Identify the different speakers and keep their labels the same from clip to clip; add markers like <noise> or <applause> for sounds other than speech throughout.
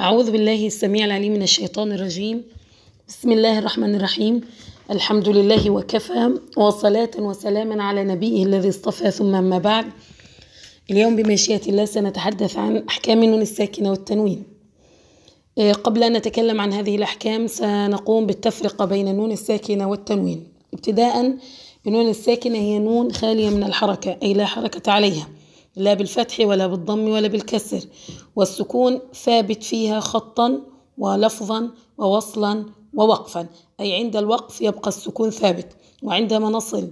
Speaker 1: أعوذ بالله السميع العليم من الشيطان الرجيم بسم الله الرحمن الرحيم الحمد لله وكفى وصلاة وسلاما على نبيه الذي اصطفى ثم أما بعد اليوم بمشيئة الله سنتحدث عن أحكام النون الساكنة والتنوين آه، قبل أن نتكلم عن هذه الأحكام سنقوم بالتفرقة بين النون الساكنة والتنوين ابتداء النون الساكنة هي نون خالية من الحركة أي لا حركة عليها لا بالفتح ولا بالضم ولا بالكسر والسكون ثابت فيها خطا ولفظا ووصلا ووقفا أي عند الوقف يبقى السكون ثابت وعندما نصل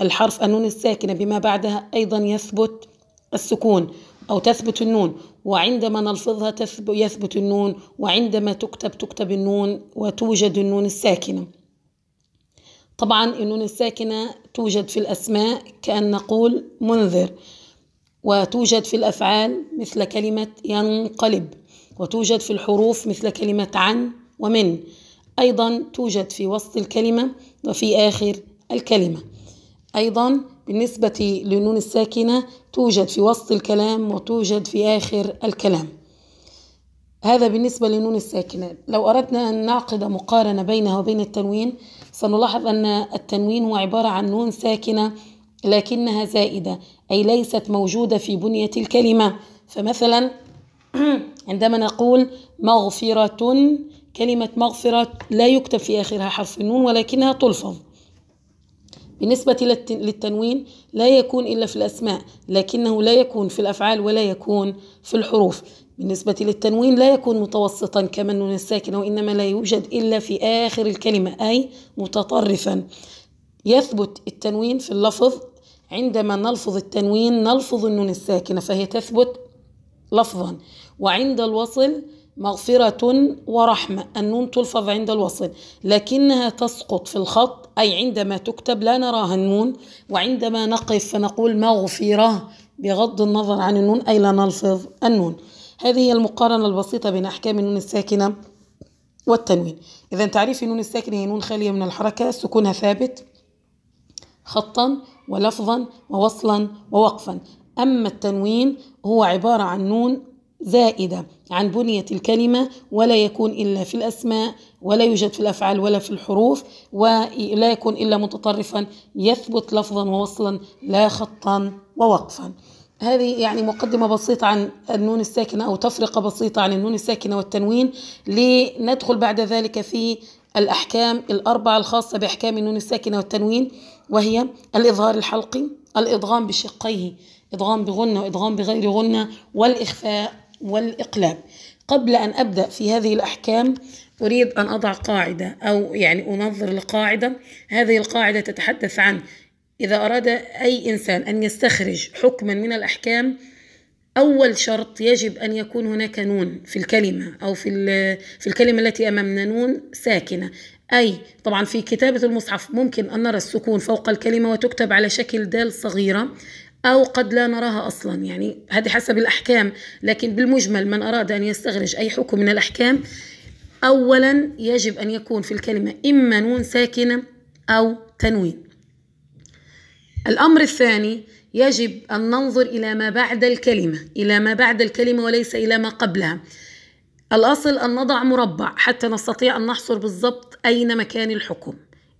Speaker 1: الحرف النون الساكنة بما بعدها أيضا يثبت السكون أو تثبت النون وعندما نلفظها يثبت النون وعندما تكتب تكتب النون وتوجد النون الساكنة طبعا النون الساكنة توجد في الأسماء كأن نقول منذر وتوجد في الأفعال مثل كلمة ينقلب وتوجد في الحروف مثل كلمة عن ومن أيضا توجد في وسط الكلمة وفي آخر الكلمة أيضا بالنسبة للنون الساكنة توجد في وسط الكلام وتوجد في آخر الكلام هذا بالنسبة للنون الساكنة لو أردنا أن نعقد مقارنة بينها وبين التنوين سنلاحظ أن التنوين هو عبارة عن نون ساكنة لكنها زائدة أي ليست موجودة في بنية الكلمة فمثلا <clears throat> عندما نقول مغفرة كلمة مغفرة لا يكتب في آخرها حرف النون ولكنها تلفظ بالنسبة للتنوين لا يكون إلا في الأسماء لكنه لا يكون في الأفعال ولا يكون في الحروف بالنسبة للتنوين لا يكون متوسطا كما النون الساكنة وإنما لا يوجد إلا في آخر الكلمة أي متطرفا يثبت التنوين في اللفظ عندما نلفظ التنوين نلفظ النون الساكنة فهي تثبت لفظا وعند الوصل مغفرة ورحمة النون تلفظ عند الوصل لكنها تسقط في الخط أي عندما تكتب لا نراها النون وعندما نقف فنقول مغفرة بغض النظر عن النون أي لا نلفظ النون هذه هي المقارنة البسيطة بين أحكام النون الساكنة والتنوين إذا تعريف النون الساكنة هي نون خالية من الحركة سكونها ثابت خطا ولفظا ووصلا ووقفا أما التنوين هو عبارة عن نون زائدة عن بنية الكلمة ولا يكون إلا في الأسماء ولا يوجد في الأفعال ولا في الحروف ولا يكون إلا متطرفا يثبت لفظا ووصلا لا خطا ووقفا هذه يعني مقدمة بسيطة عن النون الساكنة أو تفرقة بسيطة عن النون الساكنة والتنوين لندخل بعد ذلك في الأحكام الأربعة الخاصة بأحكام النون الساكنة والتنوين وهي الإظهار الحلقي الإضغام بشقيه إضغام بغنة وإضغام بغير غنة والإخفاء والإقلاب قبل أن أبدأ في هذه الأحكام أريد أن أضع قاعدة أو يعني أنظر لقاعدة هذه القاعدة تتحدث عن إذا أراد أي إنسان أن يستخرج حكما من الأحكام أول شرط يجب أن يكون هناك نون في الكلمة أو في, في الكلمة التي أمامنا نون ساكنة أي طبعا في كتابة المصحف ممكن أن نرى السكون فوق الكلمة وتكتب على شكل دال صغيرة أو قد لا نراها أصلا يعني هذه حسب الأحكام لكن بالمجمل من أراد أن يستخرج أي حكم من الأحكام أولا يجب أن يكون في الكلمة إما نون ساكنة أو تنوين الأمر الثاني يجب أن ننظر إلى ما بعد الكلمة إلى ما بعد الكلمة وليس إلى ما قبلها الأصل أن نضع مربع حتى نستطيع أن نحصر بالضبط أين مكان الحكم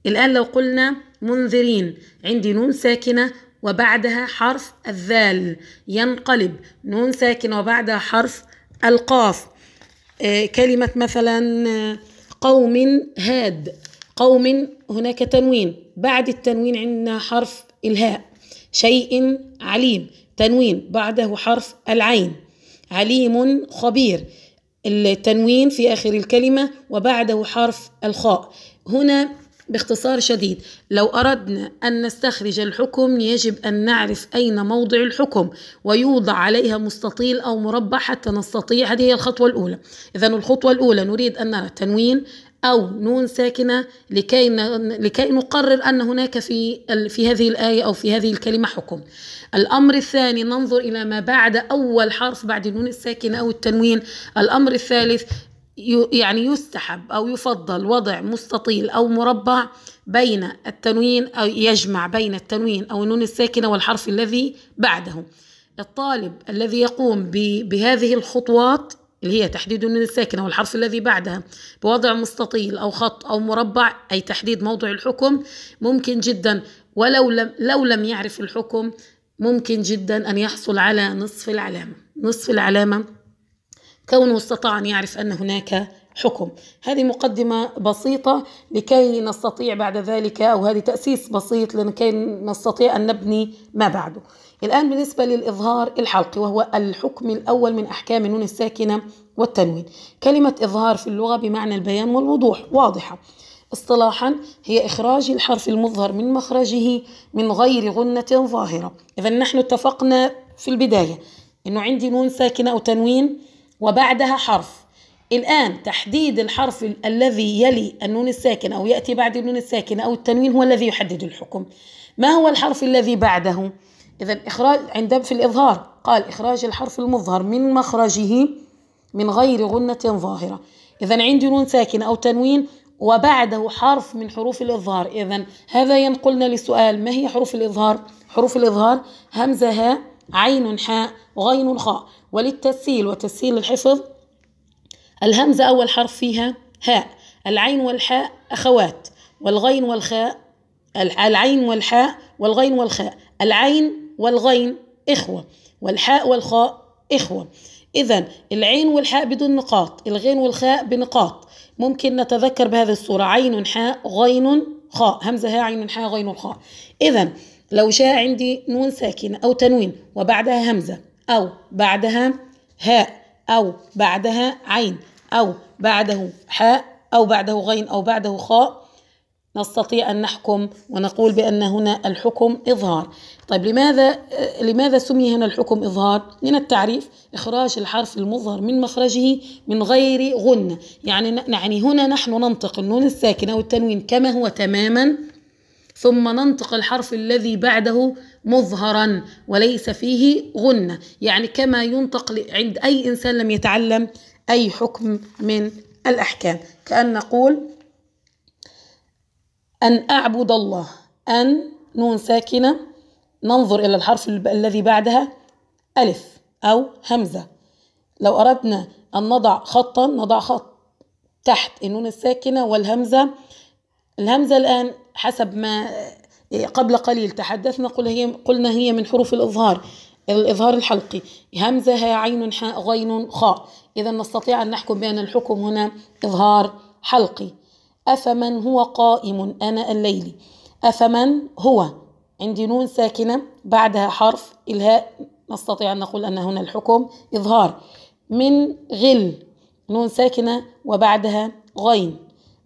Speaker 1: الآن لو قلنا منذرين عندي نون ساكنة وبعدها حرف الذال ينقلب نون ساكنة وبعدها حرف القاف آه، كلمة مثلا آه، قوم هاد قوم هناك تنوين بعد التنوين عندنا حرف الهاء شيء عليم تنوين بعده حرف العين عليم خبير التنوين في آخر الكلمة وبعده حرف الخاء هنا باختصار شديد لو أردنا أن نستخرج الحكم يجب أن نعرف أين موضع الحكم ويوضع عليها مستطيل أو مربع حتى نستطيع هذه هي الخطوة الأولى إذا الخطوة الأولى نريد أن نرى التنوين أو نون ساكنة لكي لكي نقرر أن هناك في في هذه الآية أو في هذه الكلمة حكم. الأمر الثاني ننظر إلى ما بعد أول حرف بعد النون الساكنة أو التنوين. الأمر الثالث يعني يستحب أو يفضل وضع مستطيل أو مربع بين التنوين أو يجمع بين التنوين أو النون الساكنة والحرف الذي بعده. الطالب الذي يقوم بهذه الخطوات اللي هي تحديد من الساكنة والحرف الذي بعدها بوضع مستطيل أو خط أو مربع أي تحديد موضع الحكم ممكن جدا ولو لم لو لم يعرف الحكم ممكن جدا أن يحصل على نصف العلامة نصف العلامة كونه استطاع أن يعرف أن هناك حكم هذه مقدمة بسيطة لكي نستطيع بعد ذلك أو هذه تأسيس بسيط لكي نستطيع أن نبني ما بعده الآن بالنسبة للإظهار الحلقي وهو الحكم الأول من أحكام النون الساكنة والتنوين كلمة إظهار في اللغة بمعنى البيان والوضوح واضحة اصطلاحا هي إخراج الحرف المظهر من مخرجه من غير غنة ظاهرة إذا نحن اتفقنا في البداية أنه عندي نون ساكنة أو تنوين وبعدها حرف الآن تحديد الحرف الذي يلي النون الساكنة أو يأتي بعد النون الساكنة أو التنوين هو الذي يحدد الحكم ما هو الحرف الذي بعده؟ إذا إخراج عند في الإظهار قال إخراج الحرف المظهر من مخرجه من غير غنة ظاهرة إذا عندي نون ساكن أو تنوين وبعده حرف من حروف الإظهار إذا هذا ينقلنا لسؤال ما هي حروف الإظهار؟ حروف الإظهار همزة هاء عين حاء غين خاء وللتسهيل وتسهيل الحفظ الهمزة أول حرف فيها هاء العين والحاء أخوات والغين والخاء العين والحاء والغين والخاء العين والغين إخوة والحاء والخاء إخوة إذا العين والحاء بدون نقاط الغين والخاء بنقاط ممكن نتذكر بهذه الصورة عين حاء غين خاء همزة هاء عين حاء غين خاء إذا لو جاء عندي نون ساكنة أو تنوين وبعدها همزة أو بعدها هاء أو بعدها عين أو بعده حاء أو بعده غين أو بعده خاء نستطيع أن نحكم ونقول بأن هنا الحكم إظهار طيب لماذا لماذا سمي هنا الحكم إظهار؟ من التعريف إخراج الحرف المظهر من مخرجه من غير غنة يعني يعني هنا نحن ننطق النون الساكنة والتنوين كما هو تماما ثم ننطق الحرف الذي بعده مظهرا وليس فيه غنة يعني كما ينطق عند أي إنسان لم يتعلم أي حكم من الأحكام كأن نقول أن أعبد الله أن نون ساكنة ننظر إلى الحرف الذي بعدها ألف أو همزة لو أردنا أن نضع خطا نضع خط تحت النون الساكنة والهمزة الهمزة الآن حسب ما قبل قليل تحدثنا قل هي قلنا هي من حروف الإظهار الإظهار الحلقي همزة ها عين حاء غين خاء إذا نستطيع أن نحكم بأن الحكم هنا إظهار حلقي أفمن هو قائم أنا الليل أفمن هو عندي نون ساكنة بعدها حرف الهاء نستطيع أن نقول أن هنا الحكم إظهار من غل نون ساكنة وبعدها غين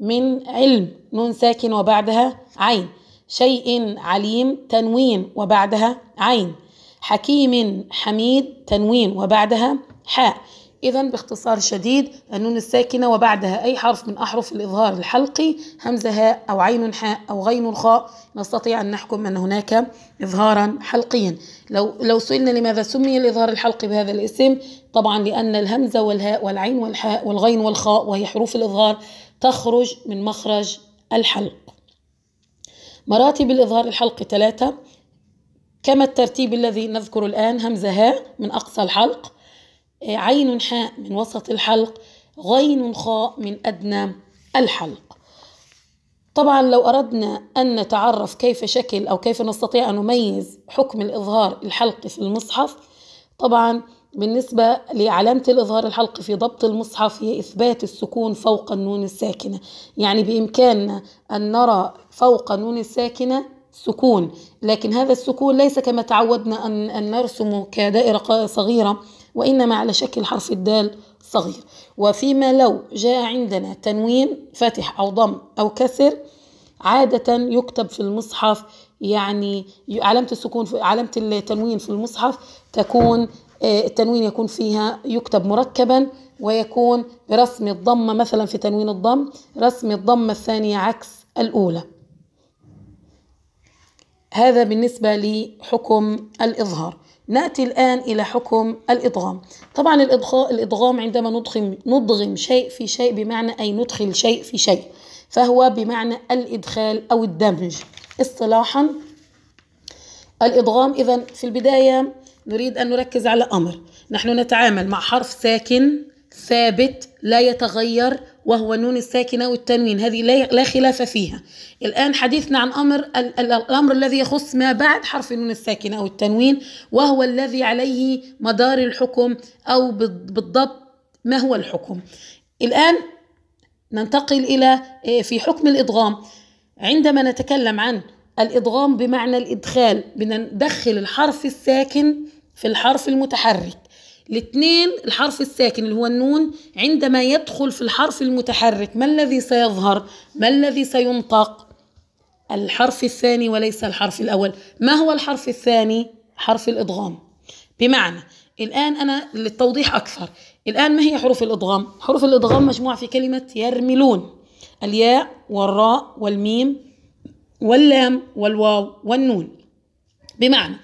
Speaker 1: من علم نون ساكن وبعدها عين شيء عليم تنوين وبعدها عين حكيم حميد تنوين وبعدها حاء إذا باختصار شديد النون الساكنة وبعدها أي حرف من أحرف الإظهار الحلقي همزة هاء أو عين حاء أو غين خاء نستطيع أن نحكم أن هناك إظهارا حلقيا لو لو سئلنا لماذا سمي الإظهار الحلقي بهذا الاسم طبعا لأن الهمزة والهاء والعين والحاء والغين والخاء وهي حروف الإظهار تخرج من مخرج الحلق مراتب الإظهار الحلقي ثلاثة كما الترتيب الذي نذكر الآن همزة هاء من أقصى الحلق آه، عين حاء من وسط الحلق غين خاء من أدنى الحلق طبعا لو أردنا أن نتعرف كيف شكل أو كيف نستطيع أن نميز حكم الإظهار الحلقي في المصحف طبعا بالنسبة لعلامة الإظهار الحلق في ضبط المصحف هي إثبات السكون فوق النون الساكنة يعني بإمكاننا أن نرى فوق النون الساكنة سكون لكن هذا السكون ليس كما تعودنا أن, أن نرسمه كدائرة صغيرة وإنما على شكل حرف الدال صغير وفيما لو جاء عندنا تنوين فتح أو ضم أو كسر عادة يكتب في المصحف يعني علامة السكون في علامة التنوين في المصحف تكون آه، التنوين يكون فيها يكتب مركبا ويكون برسم الضمة مثلا في تنوين الضم رسم الضمة الثانية عكس الأولى هذا بالنسبة لحكم الإظهار ناتي الان الى حكم الادغام طبعا الادغام عندما ندغم ندغم شيء في شيء بمعنى اي ندخل شيء في شيء فهو بمعنى الادخال او الدمج اصطلاحا الادغام اذا في البدايه نريد ان نركز على امر نحن نتعامل مع حرف ساكن ثابت لا يتغير وهو النون الساكنة والتنوين هذه لا خلاف فيها الآن حديثنا عن أمر الأمر الذي يخص ما بعد حرف النون الساكنة أو التنوين وهو الذي عليه مدار الحكم أو بالضبط ما هو الحكم الآن ننتقل إلى آه، في حكم الإضغام عندما نتكلم عن الإضغام بمعنى الإدخال بندخل الحرف الساكن في الحرف المتحرك الاثنين الحرف الساكن اللي هو النون عندما يدخل في الحرف المتحرك ما الذي سيظهر ما الذي سينطق الحرف الثاني وليس الحرف الأول ما هو الحرف الثاني حرف الإدغام بمعنى الآن أنا للتوضيح أكثر الآن ما هي حروف الإدغام حروف الإدغام مجموعة في كلمة يرملون الياء والراء والميم واللام والواو والنون بمعنى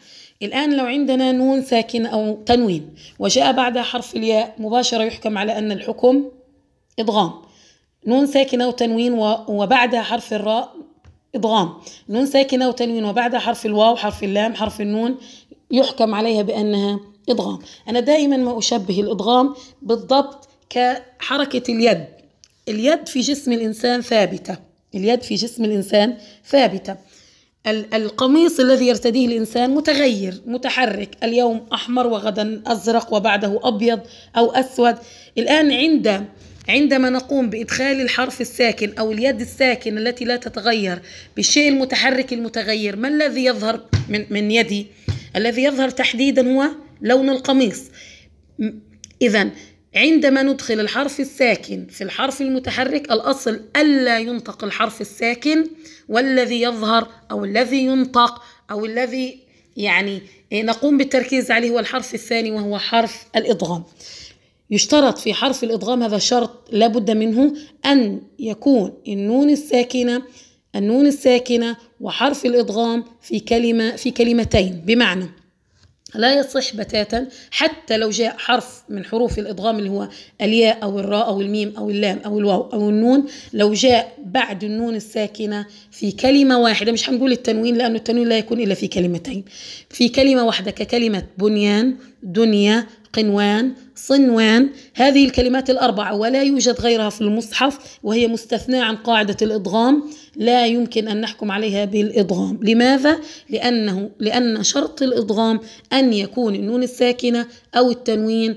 Speaker 1: الآن لو عندنا نون ساكن أو تنوين وجاء بعدها حرف الياء مباشرة يحكم على أن الحكم إضغام نون ساكنة وتنوين وبعدها حرف الراء إضغام نون ساكنة وتنوين وبعدها حرف الواو حرف اللام حرف النون يحكم عليها بأنها إضغام أنا دائما ما أشبه الإضغام بالضبط كحركة اليد اليد في جسم الإنسان ثابتة اليد في جسم الإنسان ثابتة القميص الذي يرتديه الإنسان متغير متحرك اليوم أحمر وغدا أزرق وبعده أبيض أو أسود الآن عند عندما نقوم بإدخال الحرف الساكن أو اليد الساكن التي لا تتغير بالشيء المتحرك المتغير ما الذي يظهر من, من يدي الذي يظهر تحديدا هو لون القميص إذا عندما ندخل الحرف الساكن في الحرف المتحرك الأصل ألا ينطق الحرف الساكن والذي يظهر أو الذي ينطق أو الذي يعني نقوم بالتركيز عليه هو الحرف الثاني وهو حرف الإضغام يشترط في حرف الإضغام هذا شرط لابد منه أن يكون النون الساكنة النون الساكنة وحرف الإضغام في كلمة في كلمتين بمعنى لا يصح بتاتا حتى لو جاء حرف من حروف الادغام اللي هو الياء او الراء او الميم او اللام او الواو او النون لو جاء بعد النون الساكنه في كلمه واحده مش هنقول التنوين لانه التنوين لا يكون الا في كلمتين في كلمه واحده ككلمه بنيان دنيا قنوان صنوان هذه الكلمات الأربعة ولا يوجد غيرها في المصحف وهي مستثناة عن قاعدة الإدغام لا يمكن أن نحكم عليها بالإدغام لماذا؟ لأنه لأن شرط الإدغام أن يكون النون الساكنة أو التنوين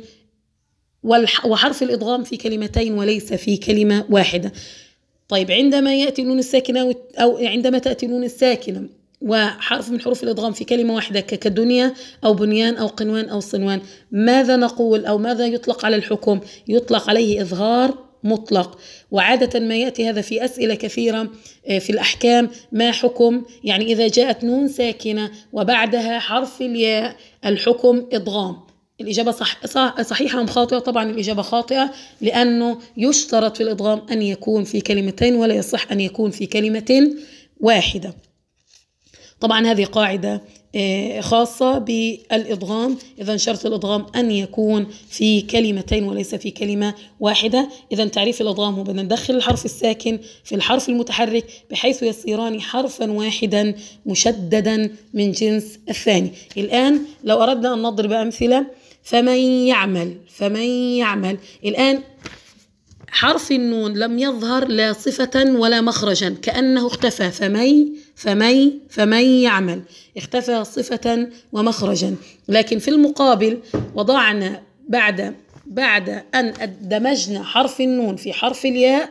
Speaker 1: وحرف الإدغام في كلمتين وليس في كلمة واحدة طيب عندما يأتي النون الساكنة أو عندما تأتي النون الساكنة وحرف من حروف الإضغام في كلمة واحدة كدنيا أو بنيان أو قنوان أو صنوان ماذا نقول أو ماذا يطلق على الحكم يطلق عليه إظهار مطلق وعادة ما يأتي هذا في أسئلة كثيرة آه، في الأحكام ما حكم يعني إذا جاءت نون ساكنة وبعدها حرف الياء الحكم إضغام الإجابة صح صحيحة أم خاطئة؟ طبعا الإجابة خاطئة لأنه يشترط في الإضغام أن يكون في كلمتين ولا يصح أن يكون في كلمة واحدة طبعا هذه قاعدة آه، خاصة بالإضغام إذا شرط الإضغام أن يكون في كلمتين وليس في كلمة واحدة إذا تعريف الإضغام هو بدنا ندخل الحرف الساكن في الحرف المتحرك بحيث يصيران حرفا واحدا مشددا من جنس الثاني الآن لو أردنا أن نضرب أمثلة فمن يعمل فمن يعمل الآن حرف النون لم يظهر لا صفة ولا مخرجا كأنه اختفى فمن فمن فمن يعمل اختفى صفة ومخرجا لكن في المقابل وضعنا بعد بعد أن دمجنا حرف النون في حرف الياء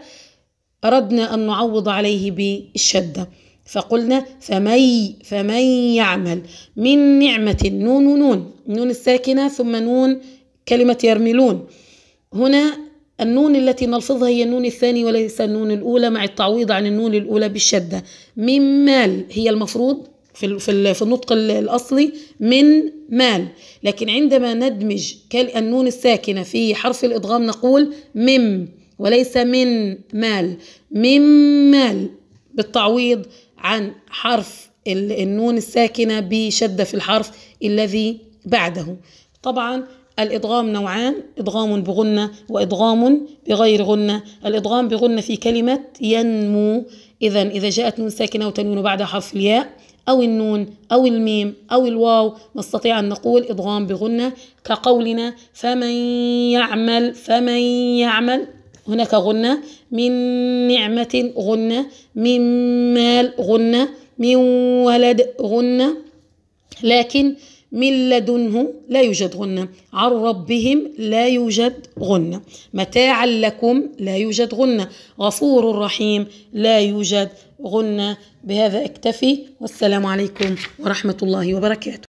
Speaker 1: أردنا أن نعوض عليه بالشدة فقلنا فمن فمن يعمل من نعمة نون نون نون الساكنة ثم نون كلمة يرملون هنا النون التي نلفظها هي النون الثاني وليس النون الأولى مع التعويض عن النون الأولى بالشدة من مال هي المفروض في في النطق الأصلي من مال لكن عندما ندمج النون الساكنة في حرف الإدغام نقول مم وليس من مال من مال بالتعويض عن حرف النون الساكنة بشدة في الحرف الذي بعده طبعا الإدغام نوعان إدغام بغنة وإدغام بغير غنة الإدغام بغنة في كلمة ينمو إذا إذا جاءت نون ساكنة وتنون بعد حرف الياء أو النون أو الميم أو الواو نستطيع أن نقول إدغام بغنة كقولنا فمن يعمل فمن يعمل هناك غنة من نعمة غنة من مال غنة من ولد غنة لكن من لدنه لا يوجد غنة عن ربهم لا يوجد غنة متاعا لكم لا يوجد غنة غفور رحيم لا يوجد غنة بهذا اكتفي والسلام عليكم ورحمة الله وبركاته